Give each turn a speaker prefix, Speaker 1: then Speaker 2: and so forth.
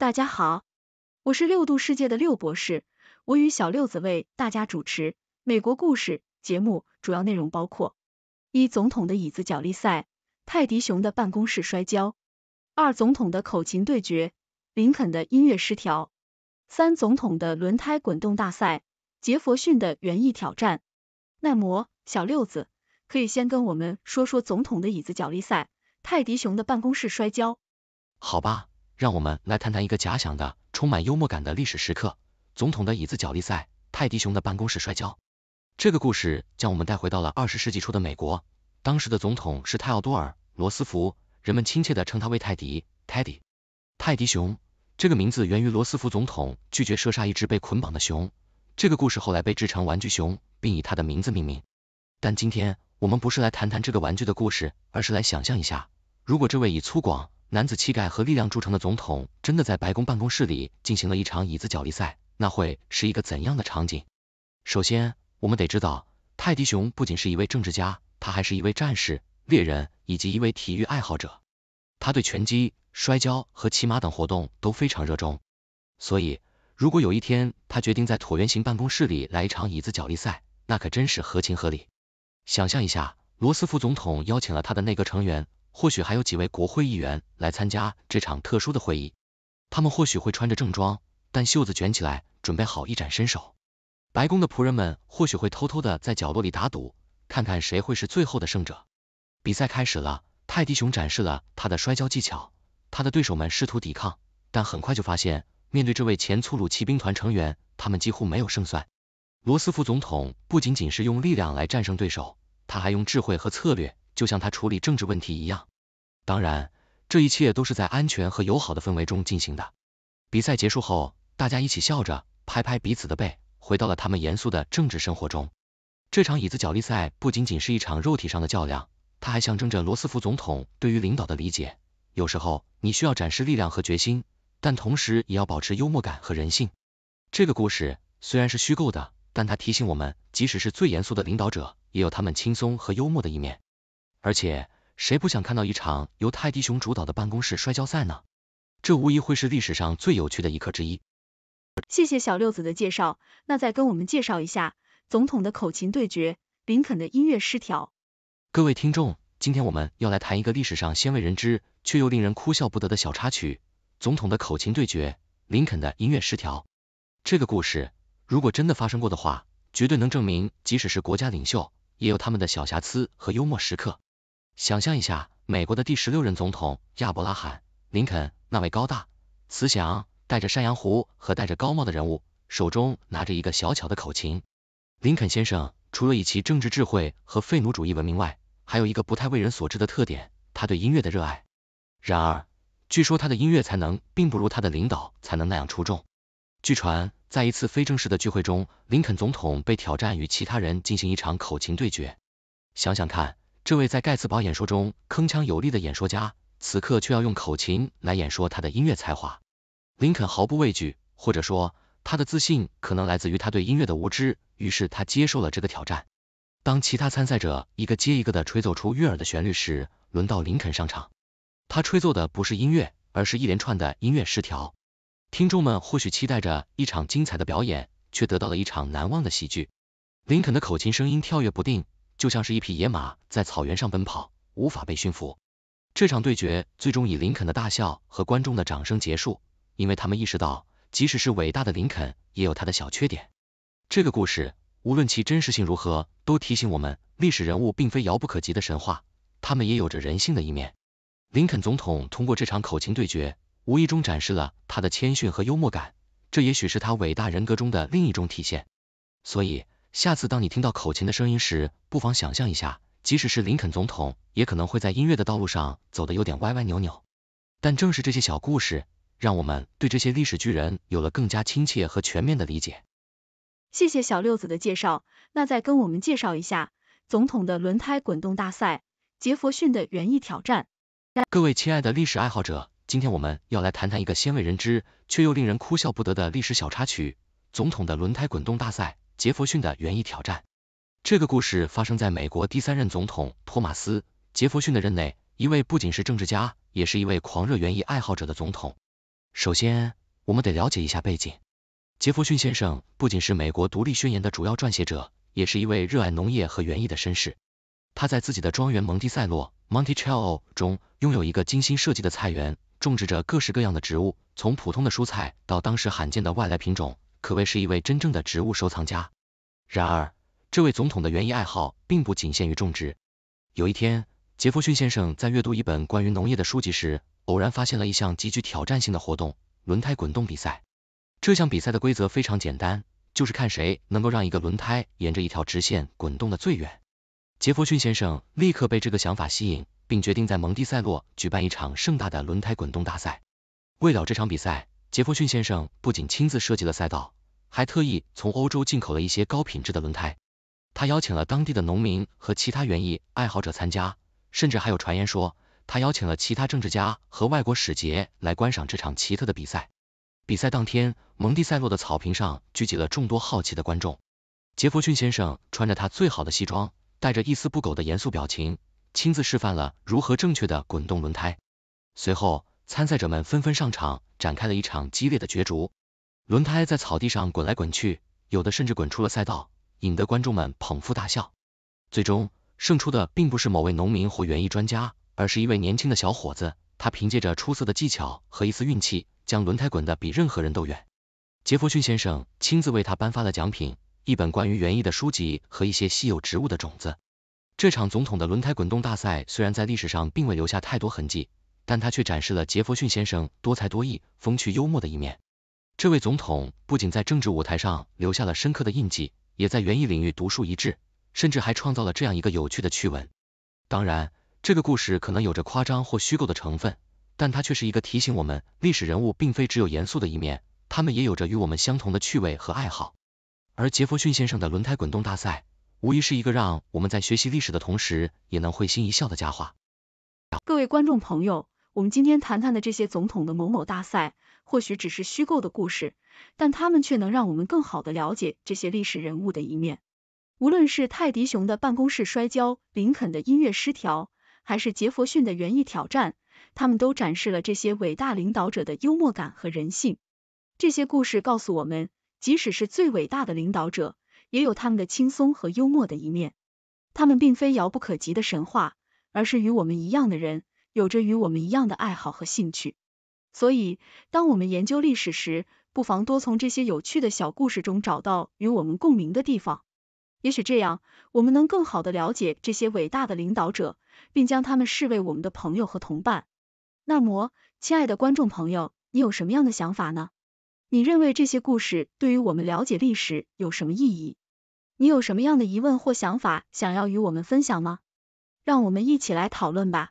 Speaker 1: 大家好，我是六度世界的六博士，我与小六子为大家主持美国故事节目，主要内容包括：一、总统的椅子脚力赛，泰迪熊的办公室摔跤；二、总统的口琴对决，林肯的音乐失调；三、总统的轮胎滚动大赛，杰佛逊的园艺挑战。耐磨，小六子，可以先跟我们说说总统的椅子脚力赛，泰迪熊的办公室摔跤。
Speaker 2: 好吧。让我们来谈谈一个假想的、充满幽默感的历史时刻：总统的椅子角力赛，泰迪熊的办公室摔跤。这个故事将我们带回到了二十世纪初的美国，当时的总统是泰奥多尔·罗斯福，人们亲切的称他为泰迪 （Teddy）。泰迪熊这个名字源于罗斯福总统拒绝射杀一只被捆绑的熊，这个故事后来被制成玩具熊，并以他的名字命名。但今天，我们不是来谈谈这个玩具的故事，而是来想象一下，如果这位以粗犷男子气概和力量铸成的总统，真的在白宫办公室里进行了一场椅子角力赛？那会是一个怎样的场景？首先，我们得知道，泰迪熊不仅是一位政治家，他还是一位战士、猎人以及一位体育爱好者。他对拳击、摔跤和骑马等活动都非常热衷。所以，如果有一天他决定在椭圆形办公室里来一场椅子角力赛，那可真是合情合理。想象一下，罗斯福总统邀请了他的内阁成员。或许还有几位国会议员来参加这场特殊的会议，他们或许会穿着正装，但袖子卷起来，准备好一展身手。白宫的仆人们或许会偷偷地在角落里打赌，看看谁会是最后的胜者。比赛开始了，泰迪熊展示了他的摔跤技巧，他的对手们试图抵抗，但很快就发现，面对这位前粗鲁骑兵团成员，他们几乎没有胜算。罗斯福总统不仅仅是用力量来战胜对手，他还用智慧和策略。就像他处理政治问题一样，当然，这一切都是在安全和友好的氛围中进行的。比赛结束后，大家一起笑着拍拍彼此的背，回到了他们严肃的政治生活中。这场椅子脚力赛不仅仅是一场肉体上的较量，它还象征着罗斯福总统对于领导的理解。有时候，你需要展示力量和决心，但同时也要保持幽默感和人性。这个故事虽然是虚构的，但它提醒我们，即使是最严肃的领导者，也有他们轻松和幽默的一面。而且谁不想看到一场由泰迪熊主导的办公室摔跤赛呢？这无疑会是历史上最有趣的一刻之一。
Speaker 1: 谢谢小六子的介绍，那再跟我们介绍一下总统的口琴对决，林肯的音乐失调。
Speaker 2: 各位听众，今天我们要来谈一个历史上鲜为人知却又令人哭笑不得的小插曲——总统的口琴对决，林肯的音乐失调。这个故事如果真的发生过的话，绝对能证明，即使是国家领袖，也有他们的小瑕疵和幽默时刻。想象一下，美国的第十六任总统亚伯拉罕·林肯，那位高大、慈祥、戴着山羊胡和戴着高帽的人物，手中拿着一个小巧的口琴。林肯先生除了以其政治智慧和废奴主义闻名外，还有一个不太为人所知的特点，他对音乐的热爱。然而，据说他的音乐才能并不如他的领导才能那样出众。据传，在一次非正式的聚会中，林肯总统被挑战与其他人进行一场口琴对决。想想看。这位在盖茨堡演说中铿锵有力的演说家，此刻却要用口琴来演说他的音乐才华。林肯毫不畏惧，或者说他的自信可能来自于他对音乐的无知。于是他接受了这个挑战。当其他参赛者一个接一个的吹奏出悦耳的旋律时，轮到林肯上场。他吹奏的不是音乐，而是一连串的音乐失调。听众们或许期待着一场精彩的表演，却得到了一场难忘的喜剧。林肯的口琴声音跳跃不定。就像是一匹野马在草原上奔跑，无法被驯服。这场对决最终以林肯的大笑和观众的掌声结束，因为他们意识到，即使是伟大的林肯，也有他的小缺点。这个故事，无论其真实性如何，都提醒我们，历史人物并非遥不可及的神话，他们也有着人性的一面。林肯总统通过这场口琴对决，无意中展示了他的谦逊和幽默感，这也许是他伟大人格中的另一种体现。所以。下次当你听到口琴的声音时，不妨想象一下，即使是林肯总统，也可能会在音乐的道路上走得有点歪歪扭扭。但正是这些小故事，让我们对这些历史巨人有了更加亲切和全面的理解。
Speaker 1: 谢谢小六子的介绍，那再跟我们介绍一下总统的轮胎滚动大赛，杰弗逊的园艺挑战。
Speaker 2: 各位亲爱的历史爱好者，今天我们要来谈谈一个鲜为人知却又令人哭笑不得的历史小插曲——总统的轮胎滚动大赛。杰弗逊的园艺挑战。这个故事发生在美国第三任总统托马斯·杰弗逊的任内，一位不仅是政治家，也是一位狂热园艺爱好者的总统。首先，我们得了解一下背景。杰弗逊先生不仅是美国独立宣言的主要撰写者，也是一位热爱农业和园艺的绅士。他在自己的庄园蒙蒂塞洛 （Monticello） 中拥有一个精心设计的菜园，种植着各式各样的植物，从普通的蔬菜到当时罕见的外来品种。可谓是一位真正的植物收藏家。然而，这位总统的园艺爱好并不仅限于种植。有一天，杰弗逊先生在阅读一本关于农业的书籍时，偶然发现了一项极具挑战性的活动——轮胎滚动比赛。这项比赛的规则非常简单，就是看谁能够让一个轮胎沿着一条直线滚动的最远。杰弗逊先生立刻被这个想法吸引，并决定在蒙蒂塞洛举办一场盛大的轮胎滚动大赛。为了这场比赛，杰弗逊先生不仅亲自设计了赛道，还特意从欧洲进口了一些高品质的轮胎。他邀请了当地的农民和其他园艺爱好者参加，甚至还有传言说他邀请了其他政治家和外国使节来观赏这场奇特的比赛。比赛当天，蒙蒂塞洛的草坪上聚集了众多好奇的观众。杰弗逊先生穿着他最好的西装，带着一丝不苟的严肃表情，亲自示范了如何正确的滚动轮胎。随后，参赛者们纷纷上场，展开了一场激烈的角逐。轮胎在草地上滚来滚去，有的甚至滚出了赛道，引得观众们捧腹大笑。最终胜出的并不是某位农民或园艺专家，而是一位年轻的小伙子。他凭借着出色的技巧和一丝运气，将轮胎滚得比任何人都远。杰弗逊先生亲自为他颁发了奖品：一本关于园艺的书籍和一些稀有植物的种子。这场总统的轮胎滚动大赛虽然在历史上并未留下太多痕迹。但他却展示了杰弗逊先生多才多艺、风趣幽默的一面。这位总统不仅在政治舞台上留下了深刻的印记，也在园艺领域独树一帜，甚至还创造了这样一个有趣的趣闻。当然，这个故事可能有着夸张或虚构的成分，但它却是一个提醒我们，历史人物并非只有严肃的一面，他们也有着与我们相同的趣味和爱好。而杰弗逊先生的轮胎滚动大赛，无疑是一个让我们在学习历史的同时，也能会心一笑的佳话。
Speaker 1: 各位观众朋友。我们今天谈谈的这些总统的某某大赛，或许只是虚构的故事，但他们却能让我们更好的了解这些历史人物的一面。无论是泰迪熊的办公室摔跤、林肯的音乐失调，还是杰弗逊的园艺挑战，他们都展示了这些伟大领导者的幽默感和人性。这些故事告诉我们，即使是最伟大的领导者，也有他们的轻松和幽默的一面。他们并非遥不可及的神话，而是与我们一样的人。有着与我们一样的爱好和兴趣，所以当我们研究历史时，不妨多从这些有趣的小故事中找到与我们共鸣的地方。也许这样，我们能更好的了解这些伟大的领导者，并将他们视为我们的朋友和同伴。那么，亲爱的观众朋友，你有什么样的想法呢？你认为这些故事对于我们了解历史有什么意义？你有什么样的疑问或想法想要与我们分享吗？让我们一起来讨论吧。